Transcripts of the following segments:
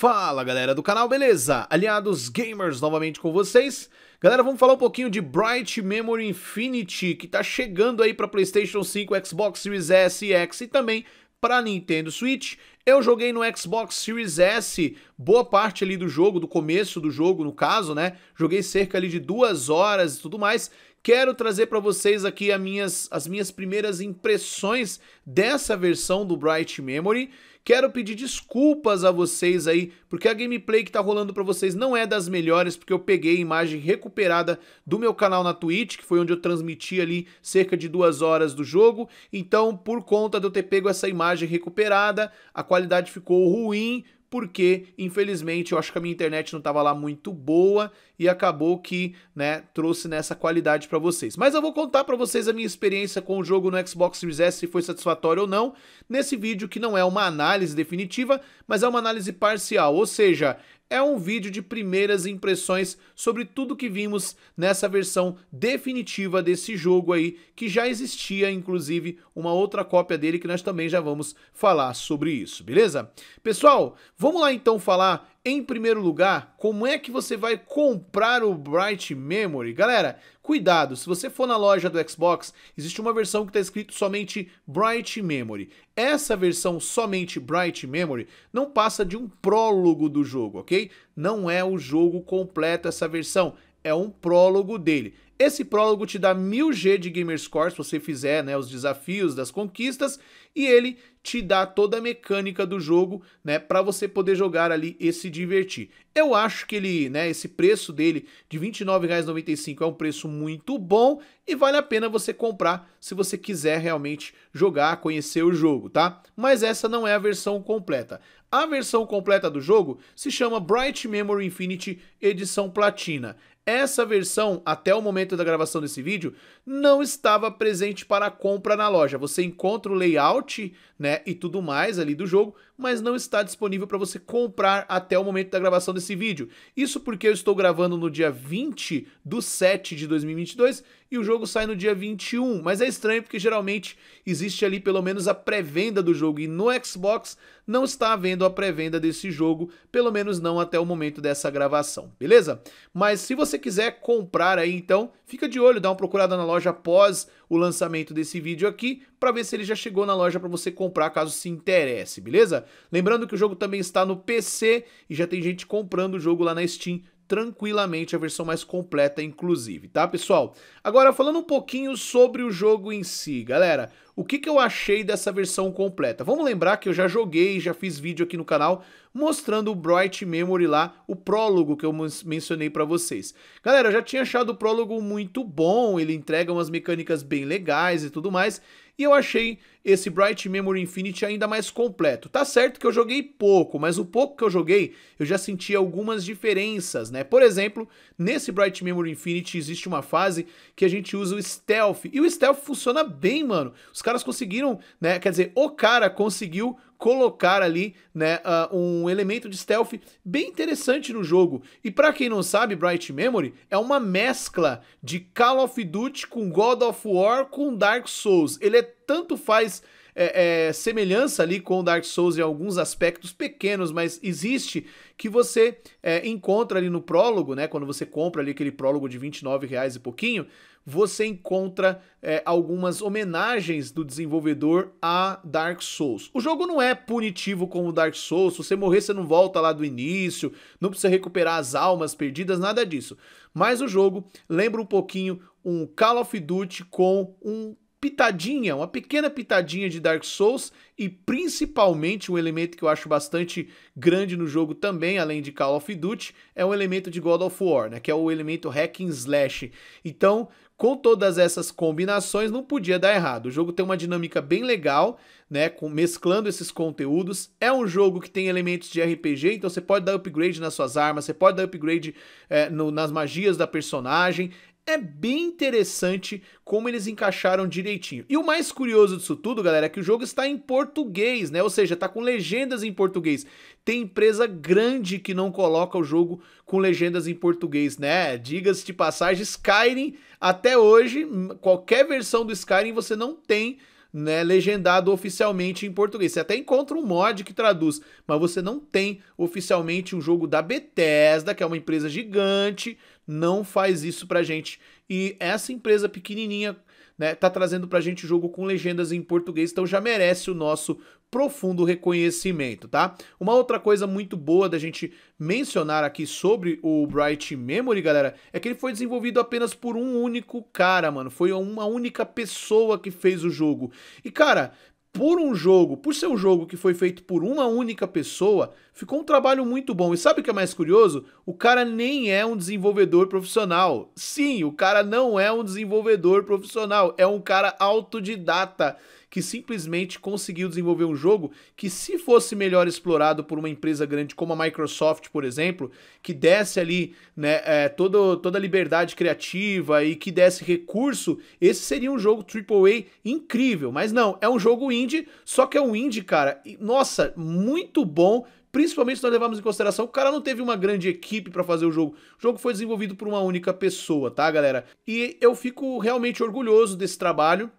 Fala galera do canal, beleza? Aliados Gamers novamente com vocês. Galera, vamos falar um pouquinho de Bright Memory Infinity, que tá chegando aí para PlayStation 5, Xbox Series S e X e também para Nintendo Switch. Eu joguei no Xbox Series S boa parte ali do jogo, do começo do jogo, no caso, né? Joguei cerca ali de duas horas e tudo mais. Quero trazer para vocês aqui as minhas, as minhas primeiras impressões dessa versão do Bright Memory, Quero pedir desculpas a vocês aí, porque a gameplay que tá rolando para vocês não é das melhores, porque eu peguei a imagem recuperada do meu canal na Twitch, que foi onde eu transmiti ali cerca de duas horas do jogo. Então, por conta de eu ter pego essa imagem recuperada, a qualidade ficou ruim, porque infelizmente eu acho que a minha internet não estava lá muito boa e acabou que, né, trouxe nessa qualidade para vocês. Mas eu vou contar para vocês a minha experiência com o jogo no Xbox Series S, se foi satisfatório ou não, nesse vídeo que não é uma análise definitiva, mas é uma análise parcial, ou seja, é um vídeo de primeiras impressões sobre tudo que vimos nessa versão definitiva desse jogo aí, que já existia inclusive uma outra cópia dele que nós também já vamos falar sobre isso, beleza? Pessoal, vamos lá então falar em primeiro lugar, como é que você vai comprar o Bright Memory? Galera, cuidado, se você for na loja do Xbox, existe uma versão que está escrito somente Bright Memory. Essa versão somente Bright Memory não passa de um prólogo do jogo, ok? Não é o jogo completo essa versão é um prólogo dele. Esse prólogo te dá 1000G de Gamer Score se você fizer né, os desafios das conquistas e ele te dá toda a mecânica do jogo né, para você poder jogar ali e se divertir. Eu acho que ele, né, esse preço dele de R$ 29,95 é um preço muito bom e vale a pena você comprar se você quiser realmente jogar, conhecer o jogo, tá? Mas essa não é a versão completa. A versão completa do jogo se chama Bright Memory Infinity Edição Platina. Essa versão, até o momento da gravação desse vídeo, não estava presente para compra na loja. Você encontra o layout né, e tudo mais ali do jogo, mas não está disponível para você comprar até o momento da gravação desse vídeo. Isso porque eu estou gravando no dia 20 do 7 de 2022 e o jogo sai no dia 21, mas é estranho porque geralmente existe ali pelo menos a pré-venda do jogo e no Xbox não está havendo a pré-venda desse jogo, pelo menos não até o momento dessa gravação, beleza? Mas se você quiser comprar aí então, fica de olho, dá uma procurada na loja após o lançamento desse vídeo aqui para ver se ele já chegou na loja para você comprar caso se interesse, beleza? Lembrando que o jogo também está no PC e já tem gente comprando o jogo lá na Steam tranquilamente a versão mais completa, inclusive, tá, pessoal? Agora, falando um pouquinho sobre o jogo em si, galera. O que, que eu achei dessa versão completa? Vamos lembrar que eu já joguei, já fiz vídeo aqui no canal mostrando o Bright Memory lá, o prólogo que eu mencionei para vocês. Galera, eu já tinha achado o prólogo muito bom, ele entrega umas mecânicas bem legais e tudo mais, e eu achei esse Bright Memory Infinity ainda mais completo. Tá certo que eu joguei pouco, mas o pouco que eu joguei, eu já senti algumas diferenças, né? Por exemplo, nesse Bright Memory Infinity existe uma fase que a gente usa o Stealth, e o Stealth funciona bem, mano. Os caras conseguiram, né? Quer dizer, o cara conseguiu colocar ali, né, uh, um elemento de stealth bem interessante no jogo. E para quem não sabe, Bright Memory é uma mescla de Call of Duty com God of War com Dark Souls. Ele é tanto faz é, é, semelhança ali com Dark Souls em alguns aspectos pequenos, mas existe que você é, encontra ali no prólogo, né? Quando você compra ali aquele prólogo de 29 reais e pouquinho, você encontra é, algumas homenagens do desenvolvedor a Dark Souls. O jogo não é punitivo como Dark Souls, se você morrer você não volta lá do início, não precisa recuperar as almas perdidas, nada disso. Mas o jogo lembra um pouquinho um Call of Duty com um pitadinha, uma pequena pitadinha de Dark Souls e principalmente um elemento que eu acho bastante grande no jogo também, além de Call of Duty, é um elemento de God of War, né, que é o elemento hack and slash. Então, com todas essas combinações, não podia dar errado. O jogo tem uma dinâmica bem legal, né, com, mesclando esses conteúdos. É um jogo que tem elementos de RPG, então você pode dar upgrade nas suas armas, você pode dar upgrade é, no, nas magias da personagem é bem interessante como eles encaixaram direitinho. E o mais curioso disso tudo, galera, é que o jogo está em português, né? Ou seja, está com legendas em português. Tem empresa grande que não coloca o jogo com legendas em português, né? Diga-se de passagem, Skyrim, até hoje, qualquer versão do Skyrim você não tem né, legendado oficialmente em português. Você até encontra um mod que traduz, mas você não tem oficialmente um jogo da Bethesda, que é uma empresa gigante, não faz isso pra gente. E essa empresa pequenininha né? Tá trazendo pra gente jogo com legendas em português, então já merece o nosso profundo reconhecimento, tá? Uma outra coisa muito boa da gente mencionar aqui sobre o Bright Memory, galera, é que ele foi desenvolvido apenas por um único cara, mano. Foi uma única pessoa que fez o jogo. E, cara, por um jogo, por ser um jogo que foi feito por uma única pessoa, ficou um trabalho muito bom. E sabe o que é mais curioso? O cara nem é um desenvolvedor profissional. Sim, o cara não é um desenvolvedor profissional, é um cara autodidata que simplesmente conseguiu desenvolver um jogo que, se fosse melhor explorado por uma empresa grande como a Microsoft, por exemplo, que desse ali né, é, todo, toda a liberdade criativa e que desse recurso, esse seria um jogo AAA incrível. Mas não, é um jogo indie, só que é um indie, cara, e, nossa, muito bom principalmente se nós levarmos em consideração o cara não teve uma grande equipe para fazer o jogo. O jogo foi desenvolvido por uma única pessoa, tá, galera? E eu fico realmente orgulhoso desse trabalho.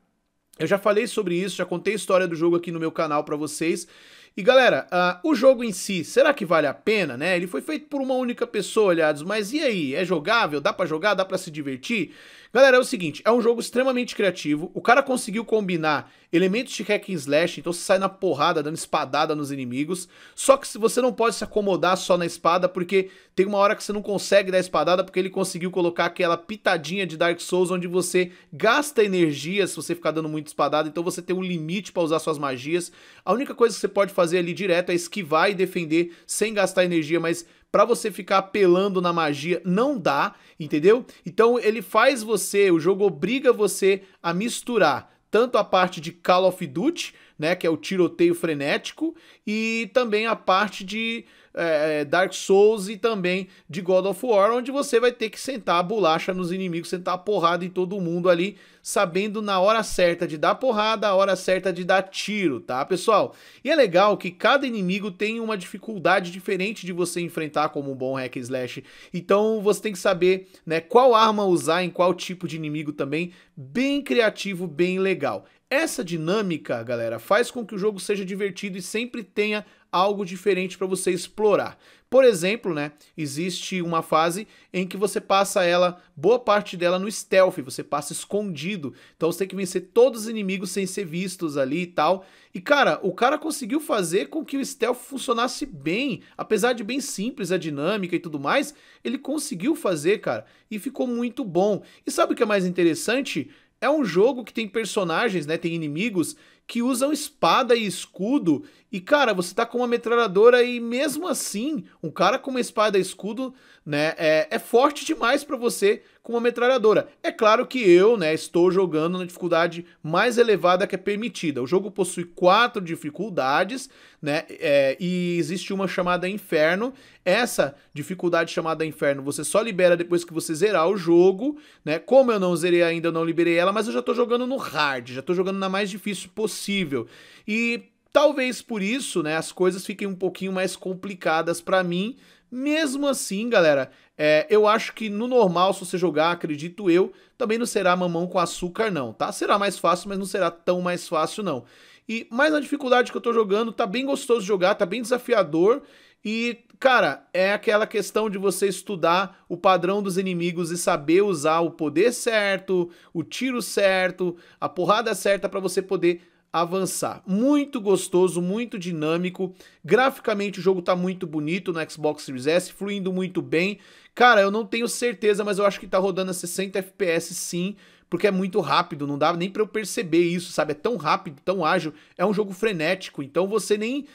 Eu já falei sobre isso, já contei a história do jogo aqui no meu canal para vocês. E galera, uh, o jogo em si, será que vale a pena, né? Ele foi feito por uma única pessoa, aliados, mas e aí? É jogável? Dá para jogar? Dá para se divertir? Galera, é o seguinte, é um jogo extremamente criativo. O cara conseguiu combinar elementos de hack and slash, então você sai na porrada, dando espadada nos inimigos. Só que você não pode se acomodar só na espada, porque tem uma hora que você não consegue dar espadada, porque ele conseguiu colocar aquela pitadinha de Dark Souls, onde você gasta energia se você ficar dando muito espadada, então você tem um limite para usar suas magias. A única coisa que você pode fazer ali direto é esquivar e defender sem gastar energia, mas para você ficar apelando na magia não dá, entendeu? Então ele faz você, o jogo obriga você a misturar tanto a parte de Call of Duty, né, que é o tiroteio frenético, e também a parte de é, é, Dark Souls e também de God of War, onde você vai ter que sentar a bolacha nos inimigos, sentar a porrada em todo mundo ali, sabendo na hora certa de dar porrada, a hora certa de dar tiro, tá, pessoal? E é legal que cada inimigo tem uma dificuldade diferente de você enfrentar como um bom hack slash. Então você tem que saber, né, qual arma usar em qual tipo de inimigo também, bem criativo, bem legal. Essa dinâmica, galera, faz com que o jogo seja divertido e sempre tenha algo diferente para você explorar. Por exemplo, né, existe uma fase em que você passa ela, boa parte dela no stealth, você passa escondido. Então você tem que vencer todos os inimigos sem ser vistos ali e tal. E cara, o cara conseguiu fazer com que o stealth funcionasse bem, apesar de bem simples a dinâmica e tudo mais, ele conseguiu fazer, cara, e ficou muito bom. E sabe o que é mais interessante? É um jogo que tem personagens, né, tem inimigos que usam espada e escudo. E, cara, você tá com uma metralhadora e mesmo assim, um cara com uma espada e escudo, né, é, é forte demais para você com uma metralhadora. É claro que eu, né, estou jogando na dificuldade mais elevada que é permitida. O jogo possui quatro dificuldades, né, é, e existe uma chamada Inferno. Essa dificuldade chamada Inferno você só libera depois que você zerar o jogo, né. Como eu não zerei ainda, eu não liberei ela, mas eu já tô jogando no hard, já tô jogando na mais difícil possível possível. E talvez por isso, né, as coisas fiquem um pouquinho mais complicadas para mim. Mesmo assim, galera, é, eu acho que no normal, se você jogar, acredito eu, também não será mamão com açúcar não, tá? Será mais fácil, mas não será tão mais fácil não. E mais na dificuldade que eu tô jogando, tá bem gostoso de jogar, tá bem desafiador e, cara, é aquela questão de você estudar o padrão dos inimigos e saber usar o poder certo, o tiro certo, a porrada certa para você poder avançar. Muito gostoso, muito dinâmico. Graficamente o jogo tá muito bonito no Xbox Series S, fluindo muito bem. Cara, eu não tenho certeza, mas eu acho que tá rodando a 60 FPS sim porque é muito rápido, não dá nem para eu perceber isso, sabe? É tão rápido, tão ágil, é um jogo frenético, então você nem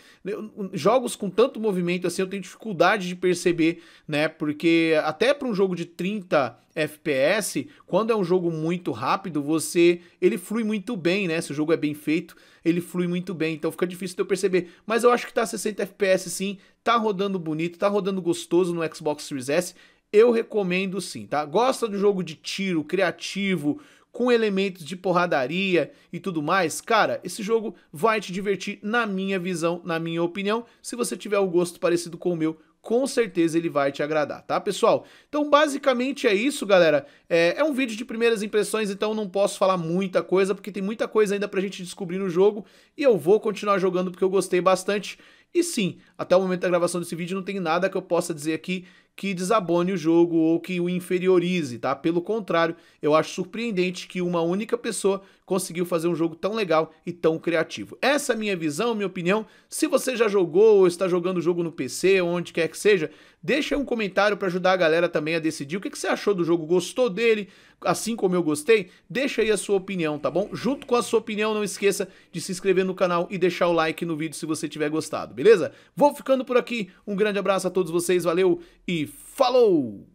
jogos com tanto movimento assim, eu tenho dificuldade de perceber, né? Porque até para um jogo de 30 FPS, quando é um jogo muito rápido, você ele flui muito bem, né? Se o jogo é bem feito, ele flui muito bem, então fica difícil de eu perceber. Mas eu acho que tá 60 FPS sim, tá rodando bonito, tá rodando gostoso no Xbox Series S eu recomendo sim, tá? Gosta do jogo de tiro, criativo, com elementos de porradaria e tudo mais? Cara, esse jogo vai te divertir, na minha visão, na minha opinião. Se você tiver um gosto parecido com o meu, com certeza ele vai te agradar, tá, pessoal? Então, basicamente é isso, galera. É, é, um vídeo de primeiras impressões, então não posso falar muita coisa, porque tem muita coisa ainda pra gente descobrir no jogo, e eu vou continuar jogando porque eu gostei bastante. E sim, até o momento da gravação desse vídeo não tem nada que eu possa dizer aqui que desabone o jogo ou que o inferiorize, tá? Pelo contrário, eu acho surpreendente que uma única pessoa conseguiu fazer um jogo tão legal e tão criativo. Essa é a minha visão, minha opinião. Se você já jogou ou está jogando o jogo no PC, onde quer que seja, deixa um comentário para ajudar a galera também a decidir o que, que você achou do jogo, gostou dele, assim como eu gostei? Deixa aí a sua opinião, tá bom? Junto com a sua opinião, não esqueça de se inscrever no canal e deixar o like no vídeo se você tiver gostado, beleza? Vou ficando por aqui, um grande abraço a todos vocês, valeu e falou!